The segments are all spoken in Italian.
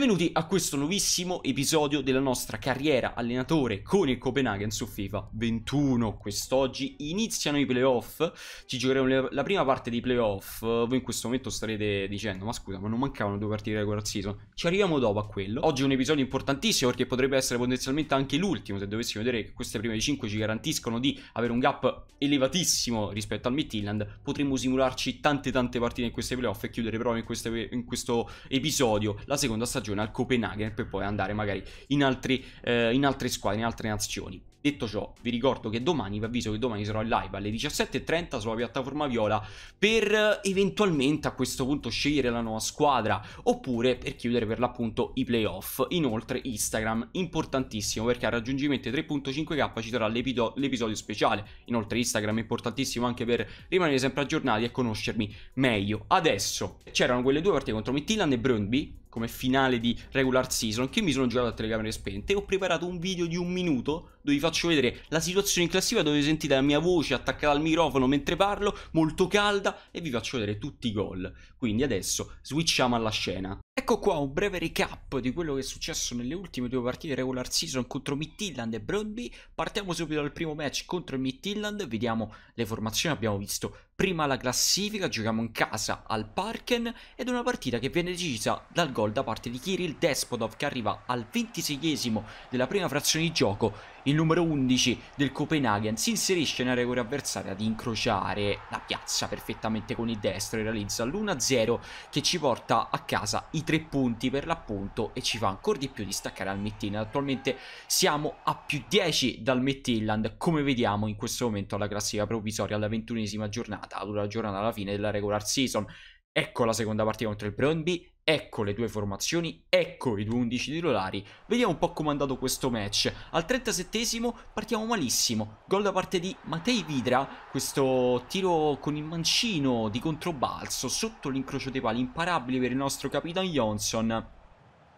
benvenuti a questo nuovissimo episodio della nostra carriera allenatore con il Copenaghen su FIFA 21. Quest'oggi iniziano i playoff, ci giocheremo la prima parte dei playoff. Voi in questo momento starete dicendo ma scusa ma non mancavano due partite di regular season. Ci arriviamo dopo a quello. Oggi è un episodio importantissimo perché potrebbe essere potenzialmente anche l'ultimo se dovessimo vedere che queste prime 5 ci garantiscono di avere un gap elevatissimo rispetto al Midland. Potremmo simularci tante tante partite in queste playoff e chiudere però in, queste, in questo episodio la seconda stagione stagione al Copenaghen per poi andare magari in, altri, eh, in altre squadre, in altre nazioni. Detto ciò, vi ricordo che domani, vi avviso che domani sarò in live alle 17.30 sulla piattaforma Viola per eh, eventualmente a questo punto scegliere la nuova squadra oppure per chiudere per l'appunto i playoff. Inoltre Instagram, importantissimo perché al raggiungimento 3.5k ci sarà l'episodio speciale. Inoltre Instagram è importantissimo anche per rimanere sempre aggiornati e conoscermi meglio. Adesso c'erano quelle due partite contro Mittiland e Brøndby come finale di regular season che mi sono giocato a telecamere spente e ho preparato un video di un minuto dove vi faccio vedere la situazione in classifica dove sentite la mia voce attaccata al microfono mentre parlo molto calda e vi faccio vedere tutti i gol quindi adesso switchiamo alla scena Ecco qua un breve recap di quello che è successo nelle ultime due partite regular season contro Midtjylland e Brøndby. Partiamo subito dal primo match contro il Midtjylland, vediamo le formazioni, abbiamo visto prima la classifica, giochiamo in casa al Parken ed una partita che viene decisa dal gol da parte di Kirill Despodov che arriva al 26 della prima frazione di gioco il numero 11 del Copenaghen, si inserisce nella regola avversaria ad incrociare la piazza perfettamente con il destro e realizza l'1-0 che ci porta a casa i tre punti per l'appunto e ci fa ancora di più distaccare al Midtjylland. Attualmente siamo a più 10 dal Midtjylland, come vediamo in questo momento alla classifica provvisoria alla ventunesima giornata, allora la giornata alla fine della regular season. Ecco la seconda partita contro il Brøndby, Ecco le due formazioni, ecco i due 11 titolari. Vediamo un po' come è andato questo match. Al 37esimo partiamo malissimo. Gol da parte di Matei Vidra, questo tiro con il mancino di controbalzo sotto l'incrocio dei pali, imparabile per il nostro capitano Johnson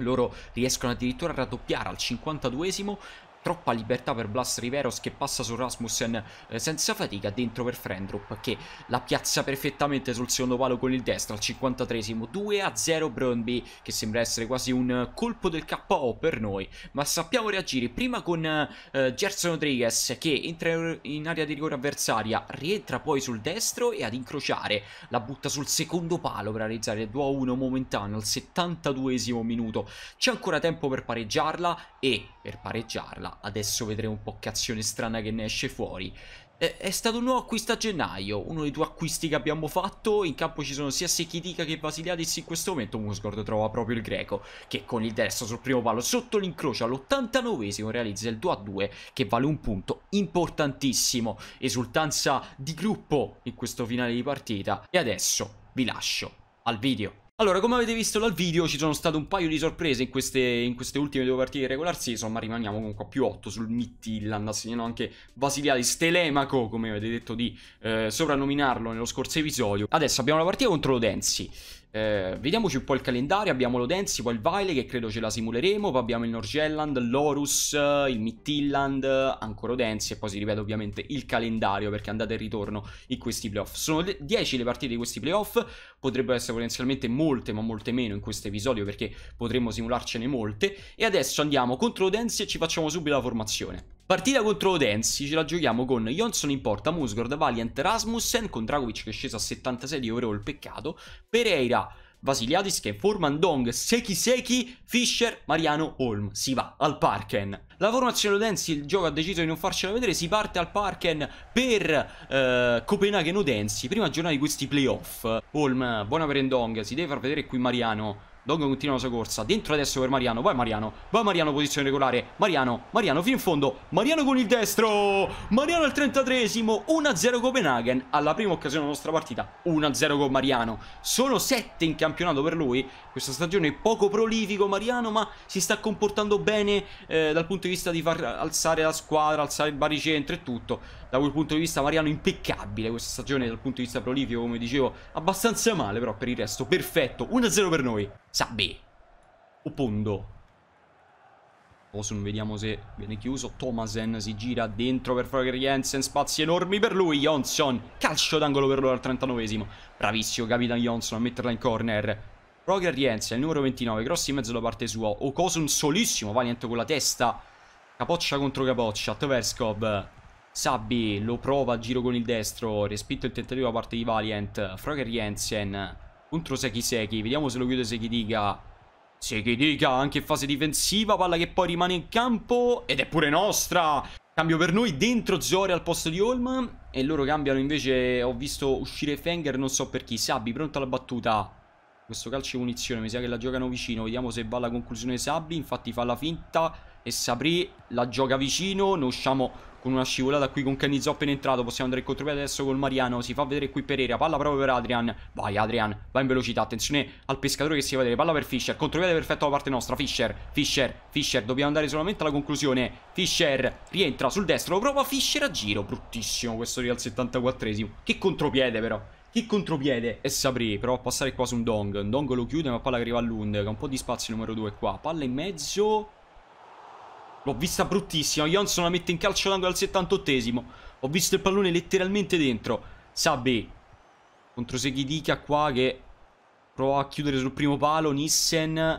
loro riescono addirittura a raddoppiare al 52esimo troppa libertà per Blast Riveros che passa su Rasmussen eh, senza fatica dentro per Frendrup che la piazza perfettamente sul secondo palo con il destro al 53esimo 2 a 0 Brunby che sembra essere quasi un colpo del KO per noi ma sappiamo reagire prima con eh, Gerson Rodriguez che entra in area di rigore avversaria rientra poi sul destro e ad incrociare la butta sul secondo palo per realizzare il 2 a 1 momentaneo al 72esimo minuto c'è ancora tempo per pareggiarla e per pareggiarla. Adesso vedremo un po' che azione strana che ne esce fuori. È, stato un nuovo acquisto a gennaio, uno dei due acquisti che abbiamo fatto, in campo ci sono sia Sechitica che Basiliadis in questo momento Musgord trova proprio il greco, che con il destro sul primo palo sotto l'incrocio all'89esimo realizza il 2 a 2 che vale un punto importantissimo, esultanza di gruppo in questo finale di partita e adesso vi lascio al video. Allora, come avete visto dal video, ci sono state un paio di sorprese in queste, in queste ultime due partite di regular season, ma rimaniamo comunque a più 8 sul Mittilland, assegnano anche Vasiliadis Stelemaco, come avete detto di eh, soprannominarlo nello scorso episodio. Adesso abbiamo la partita contro Lodenzi. Eh, vediamoci un po' il calendario, abbiamo l'Odensi, poi il Vile, che credo ce la simuleremo, poi abbiamo il Norgelland, l'Orus, il Mittilland, ancora Odensi e poi si ripete ovviamente il calendario perché andate e ritorno in questi playoff. Sono 10 le partite di questi playoff, potrebbero essere potenzialmente molte ma molte meno in questo episodio perché potremmo simularcene molte e adesso andiamo contro Odensi e ci facciamo subito la formazione. Partita contro Odensi, ce la giochiamo con Johnson in porta, Musgord, Valiant, Rasmussen, con Dragovic che è sceso a 76 di overall, peccato, Pereira, Vasiliadis che forma Ndong, Seki Seki, Fischer, Mariano Holm. Si va al Parken. La formazione Odensi, il gioco ha deciso di non farcela vedere, si parte al Parken per eh, Copenaghen Odensi, prima giornata di questi playoff. Holm, buona per Ndong, si deve far vedere qui Mariano Dong continua la sua corsa. Dentro adesso per Mariano. Vai Mariano. Vai Mariano, posizione regolare. Mariano, Mariano fino in fondo. Mariano con il destro. Mariano al 33esimo. 1-0 Copenaghen. Alla prima occasione della nostra partita. 1-0 con Mariano. Sono 7 in campionato per lui. Questa stagione è poco prolifico Mariano, ma si sta comportando bene eh, dal punto di vista di far alzare la squadra, alzare il baricentro e tutto. Da quel punto di vista Mariano impeccabile questa stagione dal punto di vista prolifico, come dicevo, abbastanza male, però per il resto perfetto. 1-0 per noi. Sabbe. Opondo. Osun, vediamo se viene chiuso. Thomasen si gira dentro per Frager Jensen. Spazi enormi per lui. Jonsson. Calcio d'angolo per loro al 39esimo. Bravissimo Capitan Jonsson a metterla in corner. Frager Jensen, il numero 29. Grossi in mezzo da parte sua. Okosun solissimo. Valiant con la testa. Capoccia contro capoccia. Toverskov. Sabbi lo prova a giro con il destro. Respinto il tentativo da parte di Valiant. Frager Jensen contro Seki Seki. Vediamo se lo chiude Seki Dica. Seki Dica anche in fase difensiva. Palla che poi rimane in campo. Ed è pure nostra. Cambio per noi dentro Zori al posto di Holm. E loro cambiano invece. Ho visto uscire Fenger. Non so per chi. Sabbi pronto alla battuta. Questo calcio è munizione. Mi sa che la giocano vicino. Vediamo se va alla conclusione Sabbi. Infatti fa la finta e Sabri la gioca vicino, noi usciamo con una scivolata qui con Kenny Zopp in entrato, possiamo andare in contropiede adesso con Mariano, si fa vedere qui Pereira, palla proprio per Adrian, vai Adrian, va in velocità, attenzione al pescatore che si va a vedere, palla per Fischer, contropiede perfetto da parte nostra, Fischer, Fischer, Fischer, dobbiamo andare solamente alla conclusione, Fischer rientra sul destro, lo prova Fischer a giro, bruttissimo questo lì al 74esimo, che contropiede però, che contropiede? E Sabri Però a passare qua su un Dong. Un Dong lo chiude ma palla che arriva all'Und. Che ha un po' di spazio numero 2 qua. Palla in mezzo. L'ho vista bruttissima. Johnson la mette in calcio d'angolo al 78esimo. Ho visto il pallone letteralmente dentro. Sabi. Contro Seghidica qua che prova a chiudere sul primo palo. Nissen. Prova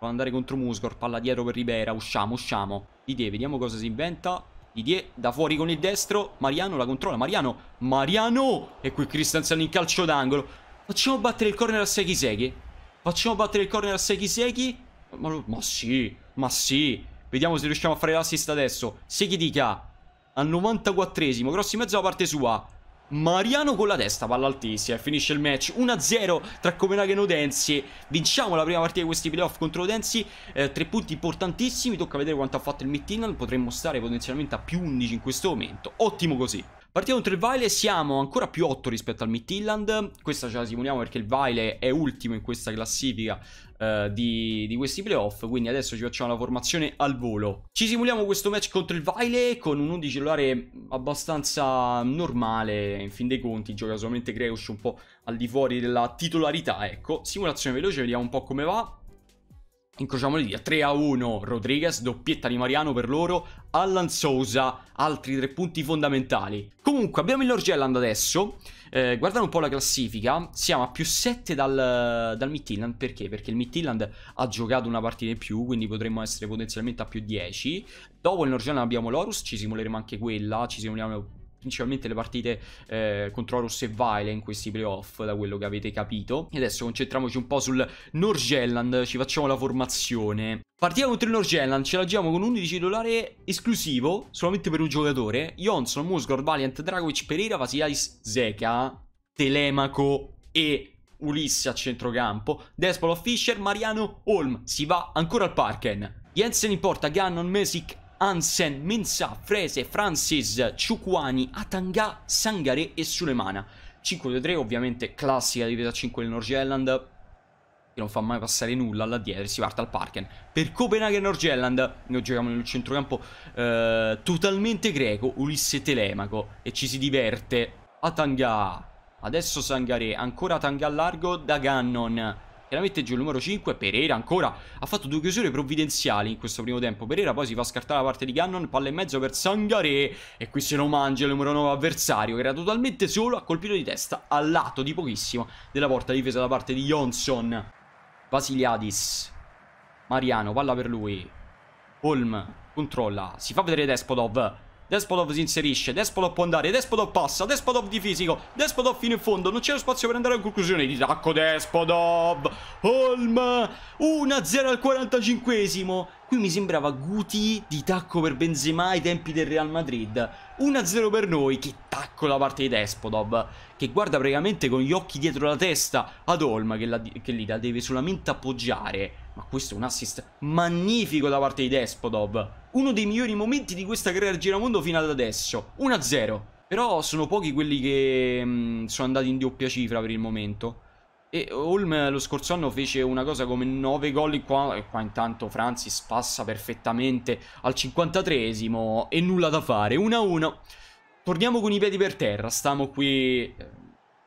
ad andare contro Musgor. Palla dietro per Ribera. Usciamo, usciamo. Didier, vediamo cosa si inventa. Didier da fuori con il destro. Mariano la controlla. Mariano. Mariano! E qui Christensen in calcio d'angolo. Facciamo battere il corner a Seghiseghi. Facciamo battere il corner a Seghiseghi. Ma, ma sì, ma sì. Vediamo se riusciamo a fare l'assist adesso. Seghidika al 94esimo, grossi mezzo da parte sua. Mariano con la testa, palla altissima e finisce il match 1-0 tra Copenaghen e Odensi vinciamo la prima partita di questi playoff contro Odensi eh, tre punti importantissimi tocca vedere quanto ha fatto il Mittinan potremmo stare potenzialmente a più 11 in questo momento ottimo così Partiamo contro il Vile, siamo ancora più 8 rispetto al Midland, questa ce la simuliamo perché il Vile è ultimo in questa classifica eh, di, di, questi playoff. Quindi adesso ci facciamo la formazione al volo. Ci simuliamo questo match contro il Vile con un 11 cellulare abbastanza normale. In fin dei conti, gioca solamente Greus un po' al di fuori della titolarità. Ecco, simulazione veloce, vediamo un po' come va. Incrociamo le dita, 3 a 1, Rodriguez, doppietta di Mariano per loro, Allan Sousa, altri tre punti fondamentali. Comunque abbiamo il Norgelland adesso, eh, guardando un po' la classifica, siamo a più 7 dal, dal Midtjylland, perché? Perché il Midtjylland ha giocato una partita in più, quindi potremmo essere potenzialmente a più 10. Dopo il Norgelland abbiamo l'Orus, ci simuleremo anche quella, ci simuliamo principalmente le partite eh, contro Ross e Vile in questi playoff, da quello che avete capito. E adesso concentriamoci un po' sul Norgelland, ci facciamo la formazione. Partiamo contro il Norgelland, ce la giriamo con 11 dollari esclusivo, solamente per un giocatore. Johnson, Musgor, Valiant, Dragovic, Pereira, Vasilis, Zeca, Telemaco e Ulisse a centrocampo, Despolo Fischer, Mariano Holm, si va ancora al Parken. Jensen in porta, Gannon, Mesic, Hansen, Minsa, Frese, Francis, Ciuquani, Atanga, Sangare e Sulemana. 5-3 2 ovviamente classica difesa 5 del North Zealand che non fa mai passare nulla là dietro, si parte al Parken. Per Copenaghen Norgelland, noi giochiamo nel centrocampo eh, totalmente greco, Ulisse Telemaco, e ci si diverte. Atanga, adesso Sangare, ancora Atanga a largo da Gannon. Chiaramente il numero 5, Pereira ancora ha fatto due chiusure provvidenziali in questo primo tempo. Pereira poi si fa scartare la parte di Cannon, palla in mezzo per Sangaré e qui se lo mangia il numero 9 avversario che era totalmente solo, ha colpito di testa al lato di pochissimo della porta difesa da parte di Johnson. Vasiliadis, Mariano, palla per lui. Holm controlla, si fa vedere Despodov. Despotov si inserisce, Despotov può andare, Despotov passa, Despotov di fisico, Despotov fino in fondo, non c'è lo spazio per andare a conclusione, di tacco Despotov, Holm, 1-0 al 45esimo, qui mi sembrava Guti di tacco per Benzema ai tempi del Real Madrid, 1-0 per noi, che tacco da parte di Despotov, che guarda praticamente con gli occhi dietro la testa ad Holm, che, la, che lì la deve solamente appoggiare, ma questo è un assist magnifico da parte di Despodov. Uno dei migliori momenti di questa carriera giramondo fino ad adesso. 1-0. Però sono pochi quelli che mh, mm, sono andati in doppia cifra per il momento. E Holm lo scorso anno fece una cosa come 9 gol qua, e qua intanto Francis passa perfettamente al 53esimo e nulla da fare, 1-1. Torniamo con i piedi per terra, stiamo qui eh,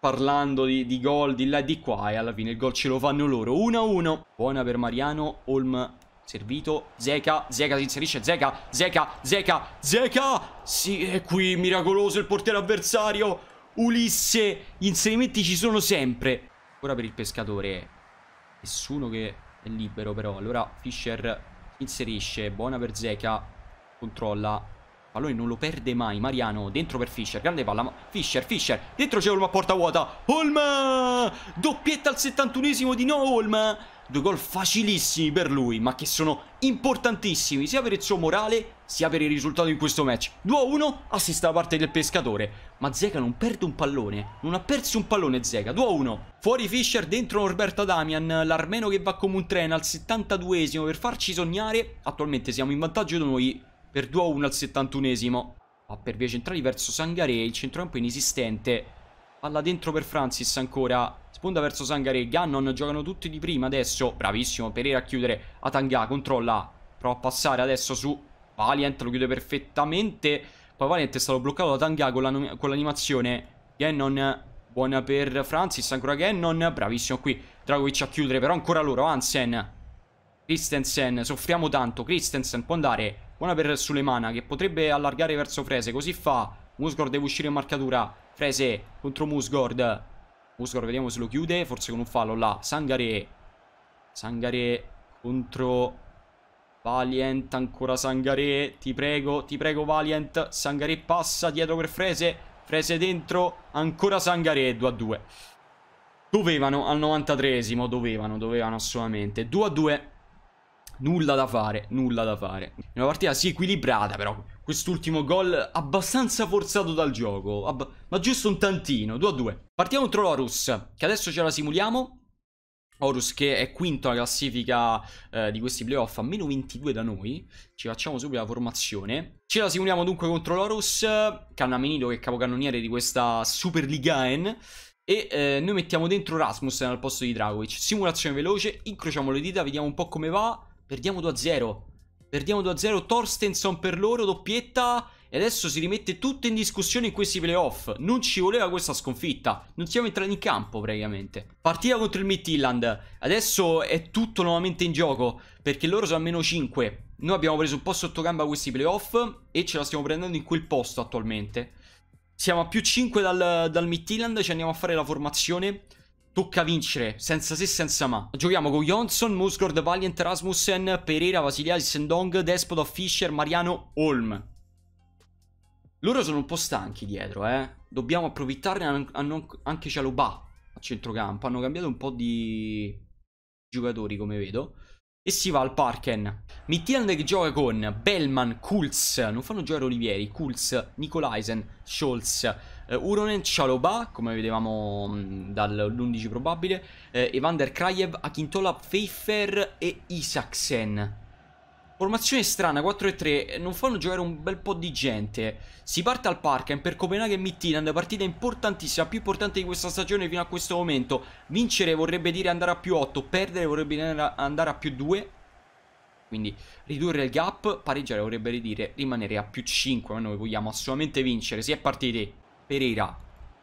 parlando di, di gol di là e di qua e alla fine il gol ce lo fanno loro 1-1 buona per Mariano Holm servito Zeca Zeca si inserisce Zeca Zeca Zeca Zeca sì è qui miracoloso il portiere avversario Ulisse gli inserimenti ci sono sempre ora per il pescatore nessuno che è libero però allora Fischer inserisce buona per Zeca controlla Pallone non lo perde mai Mariano Dentro per Fischer Grande palla Fischer, Fischer Dentro c'è Olma porta vuota Olma Doppietta al 71esimo di No Olma Due gol facilissimi per lui Ma che sono importantissimi Sia per il suo morale Sia per il risultato in questo match 2-1 Assista da parte del pescatore Ma Zega non perde un pallone Non ha perso un pallone Zega 2-1 Fuori Fischer Dentro Norberto Damian L'armeno che va come un treno Al 72esimo Per farci sognare Attualmente siamo in vantaggio di noi per 2-1 al 71esimo. Va per vie centrali verso Sangare, il centrocampo è inesistente. Palla dentro per Francis ancora. Sponda verso Sangare, Gannon giocano tutti di prima adesso. Bravissimo Pereira a chiudere. Atanga controlla. Prova a passare adesso su Valiant, lo chiude perfettamente. Poi Valiant è stato bloccato da Tanga con l'animazione. Gannon buona per Francis, ancora Gannon. Bravissimo qui Dragovic a chiudere, però ancora loro. Hansen. Christensen, soffriamo tanto. Christensen può andare Buona per Sulemana che potrebbe allargare verso Frese. Così fa. Musgord deve uscire in marcatura. Frese contro Musgord. Musgord vediamo se lo chiude. Forse con un fallo là. Sangare. Sangare contro Valiant. Ancora Sangare. Ti prego, ti prego Valiant. Sangare passa dietro per Frese. Frese dentro. Ancora Sangare. 2 a 2. Dovevano al 93esimo. Dovevano, dovevano assolutamente. 2 a 2. Nulla da fare, nulla da fare. Una partita sì equilibrata però. Quest'ultimo gol abbastanza forzato dal gioco, Ab ma giusto un tantino, 2 a 2. Partiamo contro l'Orus, che adesso ce la simuliamo. Horus che è quinto alla classifica eh, di questi playoff a meno 22 da noi. Ci facciamo subito la formazione. Ce la simuliamo dunque contro l'Horus, Cannaminito che è capocannoniere di questa Superligaen. E eh, noi mettiamo dentro Rasmussen al posto di Dragovic. Simulazione veloce, incrociamo le dita, vediamo un po' come va. Perdiamo 2-0. Perdiamo 2-0. Torstenson per loro, doppietta. E adesso si rimette tutto in discussione in questi playoff. Non ci voleva questa sconfitta. Non siamo entrati in campo praticamente. Partita contro il Midtjylland. Adesso è tutto nuovamente in gioco. Perché loro sono a meno 5. Noi abbiamo preso un po' sotto gamba questi playoff. E ce la stiamo prendendo in quel posto attualmente. Siamo a più 5 dal, dal Midtjylland. Ci andiamo a fare la formazione. Tocca vincere, senza se senza ma. Giochiamo con Jonsson, Musgord, Valiant, Rasmussen, Pereira, Vasiliadis, Sendong, Despotov, Fischer, Mariano, Holm. Loro sono un po' stanchi dietro, eh. Dobbiamo approfittarne, anche Cialobà a centrocampo. Hanno cambiato un po' di giocatori, come vedo. E si va al Parken. Mittiland che gioca con Bellman, Kulz, non fanno giocare Olivieri, Kulz, Nikolaisen, Scholz, Uh, Uronen, Chaloba, come vedevamo mm, dall'11 probabile, eh, Evander Krajev, Akintola, Pfeiffer e Isaacsen. Formazione strana, 4 e 3, non fanno giocare un bel po' di gente. Si parte al Parken per Copenaghen e Midtjylland, partita importantissima, più importante di questa stagione fino a questo momento. Vincere vorrebbe dire andare a più 8, perdere vorrebbe dire andare a più 2. Quindi ridurre il gap, pareggiare vorrebbe dire rimanere a più 5, ma noi vogliamo assolutamente vincere, si è partiti. Pereira.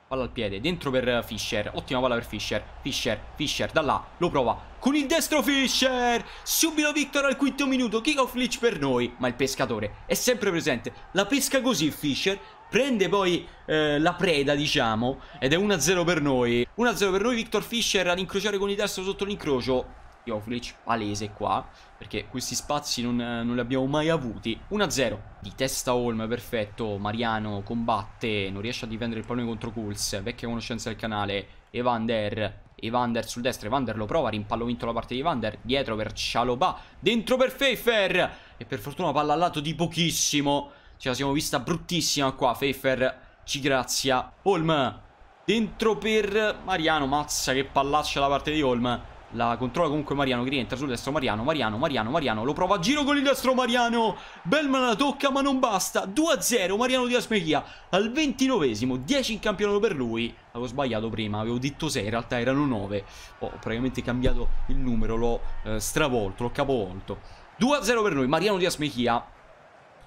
Palla al piede, dentro per Fischer, ottima palla per Fischer, Fischer, Fischer, da là, lo prova, con il destro Fischer, subito Victor al quinto minuto, kick off glitch per noi, ma il pescatore è sempre presente, la pesca così Fischer, prende poi eh, la preda diciamo, ed è 1-0 per noi, 1-0 per noi Victor Fischer ad incrociare con il destro sotto l'incrocio, Jovlic palese qua, perché questi spazi non, non li abbiamo mai avuti. 1-0 di testa Holm, perfetto, Mariano combatte, non riesce a difendere il pallone contro Kuls, vecchia conoscenza del canale, Evander Evander sul destro, Evander lo prova, rimpallo vinto la parte di Evander, dietro per Cialobà, dentro per Pfeiffer e per fortuna palla al lato di pochissimo, ce cioè, la siamo vista bruttissima qua, Pfeiffer ci grazia, Holm dentro per Mariano, mazza che pallaccia la parte di Holm, la controlla comunque Mariano che rientra sul destro Mariano, Mariano, Mariano, Mariano Lo prova a giro con il destro Mariano Bellman la tocca ma non basta 2-0 Mariano di Asmechia al 29esimo 10 in campionato per lui Avevo sbagliato prima, avevo detto 6 in realtà erano 9 Ho praticamente cambiato il numero L'ho eh, stravolto, l'ho capovolto 2-0 per noi, Mariano di Asmechia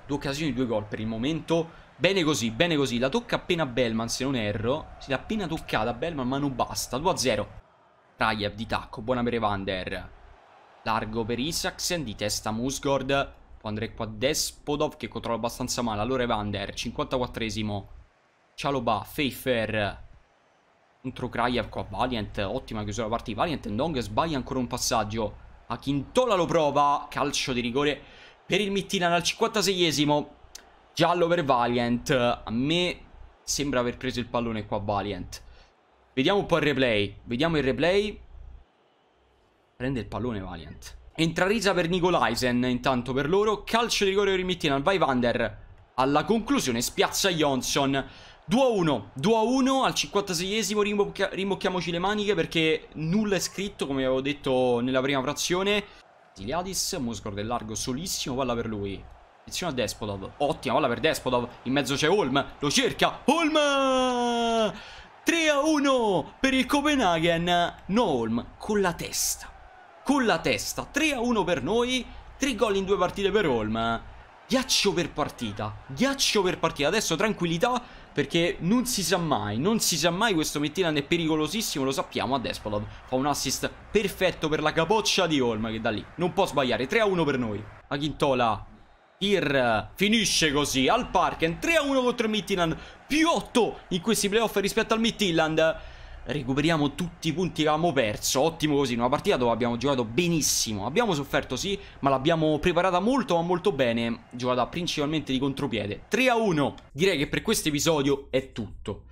Due occasioni, due gol per il momento Bene così, bene così La tocca appena Bellman se non erro Si l'ha appena toccata Bellman ma non basta 2-0 Raiev di tacco, buona per Evander. Largo per Isaacsen, di testa Musgord. Può andare qua Despodov che controlla abbastanza male. Allora Evander, 54esimo. Cialoba, Feifer. Contro Krajev qua Valiant, ottima chiusura da parte di Valiant. Ndong sbaglia ancora un passaggio. Akintola lo prova, calcio di rigore per il Mittinan al 56esimo. Giallo per Valiant. A me sembra aver preso il pallone qua Valiant. Vediamo un po' il replay. Vediamo il replay. Prende il pallone Valiant. Entra risa per Nicolaisen intanto per loro. Calcio di rigore per il Mittinal. Vai Vander. Alla conclusione spiazza Johnson. 2 a 1, 2 a 1 al 56esimo rimbocca rimbocchiamoci le maniche perché nulla è scritto come avevo detto nella prima frazione Siliadis, Musgor del largo solissimo, palla per lui attenzione a Despotov. ottima palla per Despotov. in mezzo c'è Holm, lo cerca, Holm 3-1 a per il Copenaghen. Noholm con la testa. Con la testa. 3-1 a per noi. 3 gol in due partite per Holm. Ghiaccio per partita. Ghiaccio per partita. Adesso tranquillità perché non si sa mai, non si sa mai questo Mittilan è pericolosissimo, lo sappiamo, a Despotov fa un assist perfetto per la capoccia di Holm che da lì non può sbagliare, 3-1 a per noi. Aghintola Ir finisce così al Parken 3-1 contro il Midtjylland più 8 in questi playoff rispetto al Midtjylland recuperiamo tutti i punti che avevamo perso ottimo così in una partita dove abbiamo giocato benissimo abbiamo sofferto sì ma l'abbiamo preparata molto ma molto bene giocata principalmente di contropiede 3-1 direi che per questo episodio è tutto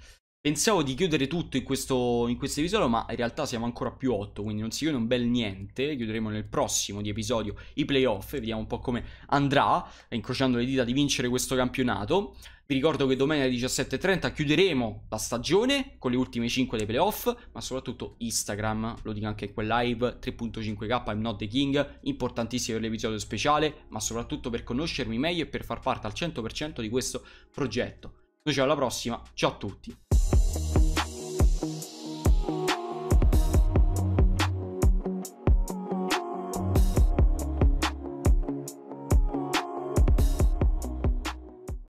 Pensavo di chiudere tutto in questo, in questo, episodio, ma in realtà siamo ancora più 8, quindi non si chiude un bel niente. Chiuderemo nel prossimo di episodio i playoff, vediamo un po' come andrà, incrociando le dita di vincere questo campionato. Vi ricordo che domani alle 17.30 chiuderemo la stagione con le ultime 5 dei playoff, ma soprattutto Instagram, lo dico anche in quel live, 3.5k I'm not the king, importantissimo per l'episodio speciale, ma soprattutto per conoscermi meglio e per far parte al 100% di questo progetto. Noi ci alla prossima, ciao a tutti!